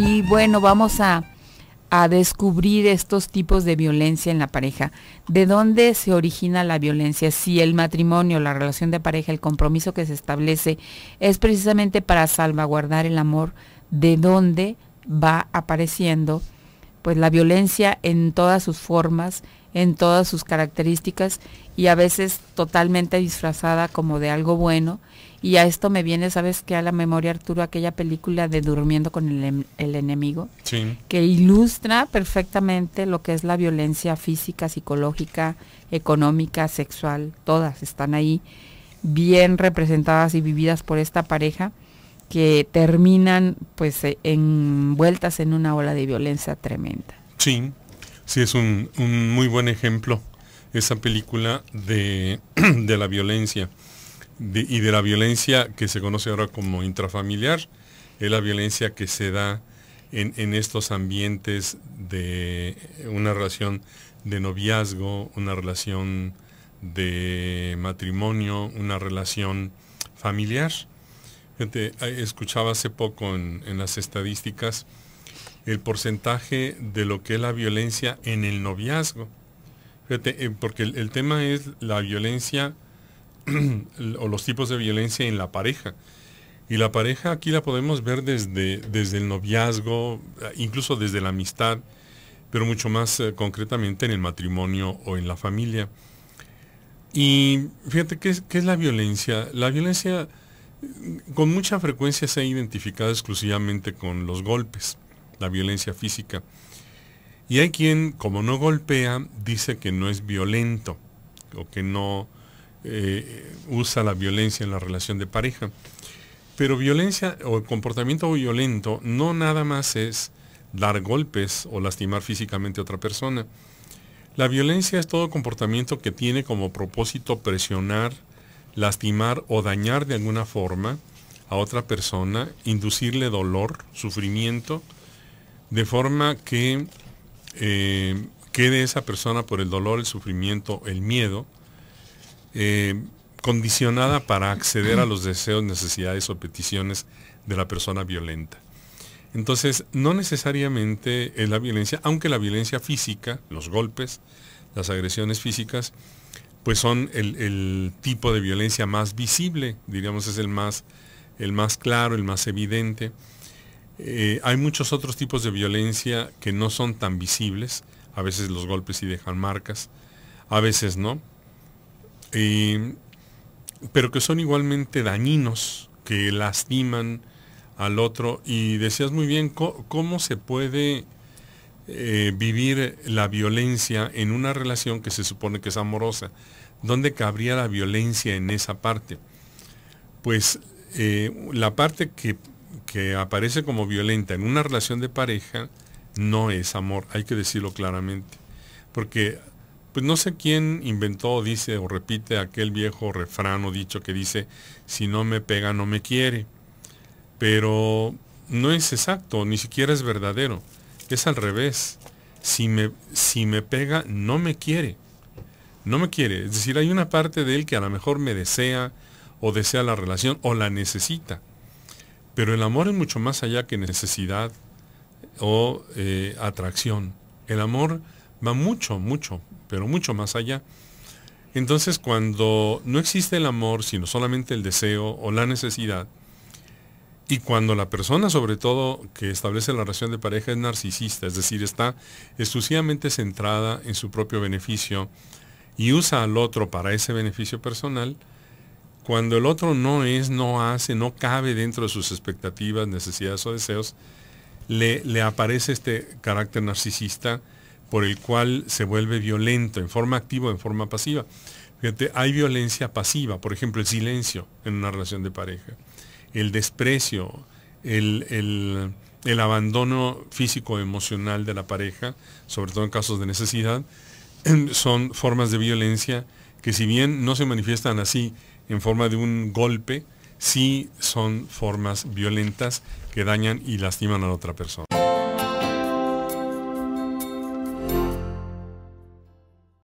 Y bueno, vamos a, a descubrir estos tipos de violencia en la pareja. ¿De dónde se origina la violencia? Si el matrimonio, la relación de pareja, el compromiso que se establece es precisamente para salvaguardar el amor, ¿de dónde va apareciendo? pues la violencia en todas sus formas, en todas sus características y a veces totalmente disfrazada como de algo bueno. Y a esto me viene, ¿sabes qué? A la memoria, Arturo, aquella película de Durmiendo con el, em-, enemigo, que ilustra perfectamente lo que es la violencia física, psicológica, económica, sexual, todas están ahí bien representadas y vividas por esta pareja que terminan pues eh, envueltas en una ola de violencia tremenda. Sí, sí, es un, muy buen ejemplo esa película de, la violencia y de la violencia que se conoce ahora como intrafamiliar, es la violencia que se da en estos ambientes de una relación de noviazgo, una relación de matrimonio, una relación familiar. Gente, escuchaba hace poco en, las estadísticas el porcentaje de lo que es la violencia en el noviazgo. Eh, porque el, tema es la violencia o los tipos de violencia en la pareja. Y la pareja aquí la podemos ver desde, desde el noviazgo, incluso desde la amistad, pero mucho más eh, concretamente en el matrimonio o en la familia. Y fíjate, ¿qué qué es la violencia? La violencia con mucha frecuencia se ha identificado exclusivamente con los golpes, la violencia física. Y hay quien, como no golpea, dice que no es violento o que no eh, usa la violencia en la relación de pareja. Pero violencia o comportamiento violento no nada más es dar golpes o lastimar físicamente a otra persona. La violencia es todo comportamiento que tiene como propósito presionar, lastimar o dañar de alguna forma a otra persona, inducirle dolor, sufrimiento, de forma que eh, quede esa persona por el dolor, el sufrimiento, el miedo, eh, condicionada para acceder a los deseos, necesidades o peticiones de la persona violenta. Entonces, no necesariamente es la violencia, aunque la violencia física, los golpes, las agresiones físicas, pues son el, tipo de violencia más visible, diríamos es el más, el más claro, el más evidente. Eh, hay muchos otros tipos de violencia que no son tan visibles, a veces los golpes sí dejan marcas, a veces no, eh, pero que son igualmente dañinos, que lastiman al otro. Y decías muy bien, cómo se puede eh, vivir la violencia en una relación que se supone que es amorosa. ¿Dónde cabría la violencia en esa parte? Pues eh, la parte que, aparece como violenta en una relación de pareja no es amor, hay que decirlo claramente. Porque pues no sé quién inventó, dice o repite aquel viejo refrán o dicho que dice, si no me pega no me quiere. Pero no es exacto, ni siquiera es verdadero. Es al revés. Si me, si me pega, no me quiere. No me quiere. Es decir, hay una parte de él que a lo mejor me desea o desea la relación o la necesita. Pero el amor es mucho más allá que necesidad o eh, atracción. El amor va mucho, mucho, pero mucho más allá. Entonces cuando no existe el amor, sino solamente el deseo o la necesidad, y cuando la persona, sobre todo, que establece la relación de pareja es narcisista, es decir, está exclusivamente centrada en su propio beneficio y usa al otro para ese beneficio personal, cuando el otro no es, no hace, no cabe dentro de sus expectativas, necesidades o deseos, le, aparece este carácter narcisista por el cual se vuelve violento, en forma activa o en forma pasiva. Fíjate, hay violencia pasiva, por ejemplo, el silencio en una relación de pareja el desprecio, el, abandono físico-emocional de la pareja, sobre todo en casos de necesidad, son formas de violencia que si bien no se manifiestan así en forma de un golpe, sí son formas violentas que dañan y lastiman a la otra persona.